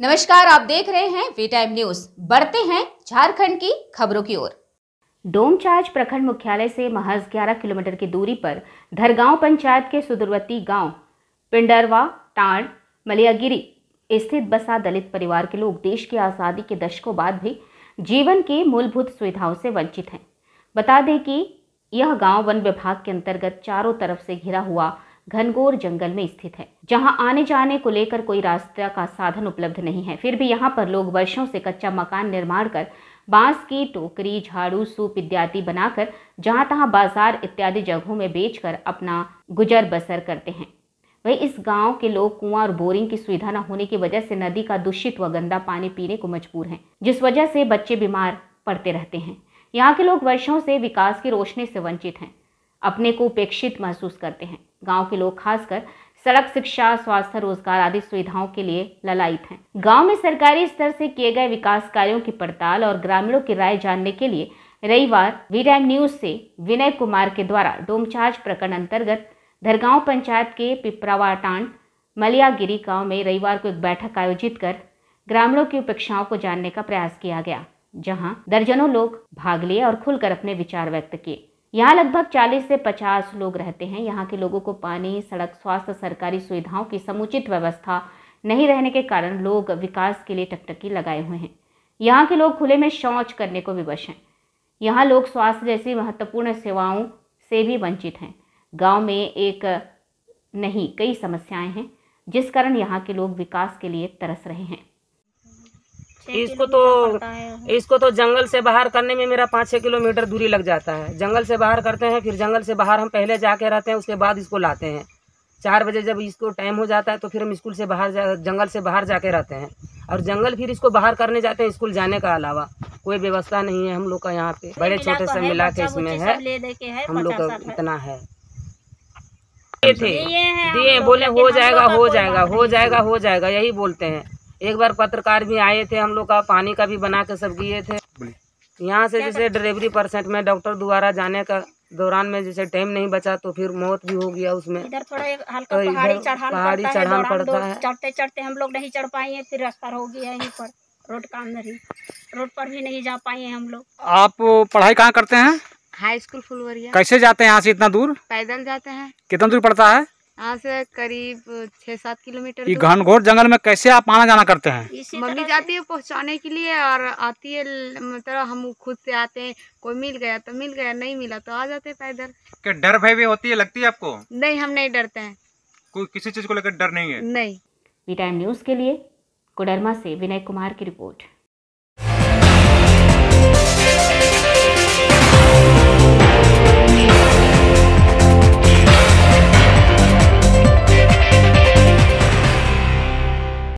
नमस्कार आप देख रहे हैं वी टाइम न्यूज बढ़ते हैं झारखंड की खबरों की ओर डोमचार्ज प्रखंड मुख्यालय से महज 11 किलोमीटर की दूरी पर धरगांव पंचायत के सुदूरवर्ती गांव पिंडरवा टाण मलियागिरी स्थित बसा दलित परिवार के लोग देश की आज़ादी के दशकों बाद भी जीवन के मूलभूत सुविधाओं से वंचित हैं बता दें कि यह गांव वन विभाग के अंतर्गत चारों तरफ से घिरा हुआ घनघोर जंगल में स्थित है जहां आने जाने को लेकर कोई रास्ता का साधन उपलब्ध नहीं है फिर भी यहां पर लोग वर्षों से कच्चा मकान निर्माण कर बांस की टोकरी झाड़ू सूप इत्यादि बनाकर जहां तहां बाजार इत्यादि जगहों में बेचकर अपना गुजर बसर करते हैं वही इस गांव के लोग कुआं और बोरिंग की सुविधा न होने की वजह से नदी का दूषित व गंदा पानी पीने को मजबूर हैं जिस वजह से बच्चे बीमार पड़ते रहते हैं यहाँ के लोग वर्षों से विकास की रोशनी से वंचित हैं अपने को उपेक्षित महसूस करते हैं गांव के लोग खासकर सड़क शिक्षा स्वास्थ्य रोजगार आदि सुविधाओं के लिए ललायित हैं गांव में सरकारी स्तर से किए गए विकास कार्यों की पड़ताल और ग्रामीणों की राय जानने के लिए रविवार वी टाइम न्यूज से विनय कुमार के द्वारा डोमचार्ज प्रकरण अंतर्गत धरगांव पंचायत के पिपरावाटान मलियागिरी गांव में रविवार को एक बैठक आयोजित कर ग्रामीणों की उपेक्षाओं को जानने का प्रयास किया गया जहां दर्जनों लोग भाग लिए और खुलकर अपने विचार व्यक्त किए यहाँ लगभग 40 से 50 लोग रहते हैं यहाँ के लोगों को पानी सड़क स्वास्थ्य सरकारी सुविधाओं की समुचित व्यवस्था नहीं रहने के कारण लोग विकास के लिए टकटकी लगाए हुए हैं यहाँ के लोग खुले में शौच करने को विवश हैं यहाँ लोग स्वास्थ्य जैसी महत्वपूर्ण सेवाओं से भी वंचित हैं गाँव में एक नहीं कई समस्याएँ हैं जिस कारण यहाँ के लोग विकास के लिए तरस रहे हैं इसको तो इसको तो जंगल से बाहर करने में मेरा पाँच छः किलोमीटर दूरी लग जाता है जंगल से बाहर करते हैं फिर जंगल से बाहर हम पहले जाके रहते हैं उसके बाद इसको लाते हैं चार बजे जब इसको टाइम हो जाता है तो फिर हम स्कूल से बाहर जंगल से बाहर जाके रहते हैं और जंगल फिर इसको बाहर करने जाते हैं स्कूल जाने का अलावा कोई व्यवस्था नहीं है हम लोग का यहाँ पे बड़े छोटे से मिला के इसमें है हम लोग का इतना है थे दिए बोले हो जाएगा हो जाएगा हो जाएगा हो जाएगा यही बोलते हैं एक बार पत्रकार भी आए थे हम लोग का पानी का भी बना के सब गए थे यहाँ से जैसे डिलीवरी परसेंट में डॉक्टर द्वारा जाने का दौरान में जैसे टाइम नहीं बचा तो फिर मौत भी हो गया उसमें इधर थोड़ा हल्का पहाड़ी तो पहाड़ी चढ़ान पड़ता है चढ़ते चढ़ते हम लोग नहीं चढ़ पाए हैं फिर रास्ता हो गया यहीं पर रोड का अंदर ही रोड पर भी नहीं जा पाए हैं हम लोग आप पढ़ाई कहाँ करते हैं हाई स्कूल फुलवरिया कैसे जाते हैं यहाँ से इतना दूर पैदल जाते हैं कितना दूर पड़ता है यहाँ से करीब छः सात किलोमीटर ये घनघोर जंगल में कैसे आप आना जाना करते हैं मम्मी जाती है पहुँचाने के लिए और आती है मतलब हम खुद से आते हैं कोई मिल गया तो मिल गया नहीं मिला तो आ जाते पैदल क्या डर भय भी होती है लगती है आपको नहीं हम नहीं डरते हैं कोई किसी चीज़ को लेकर डर नहीं है नहीं बी टाइम न्यूज़ के लिए कोडरमा से विनय कुमार की रिपोर्ट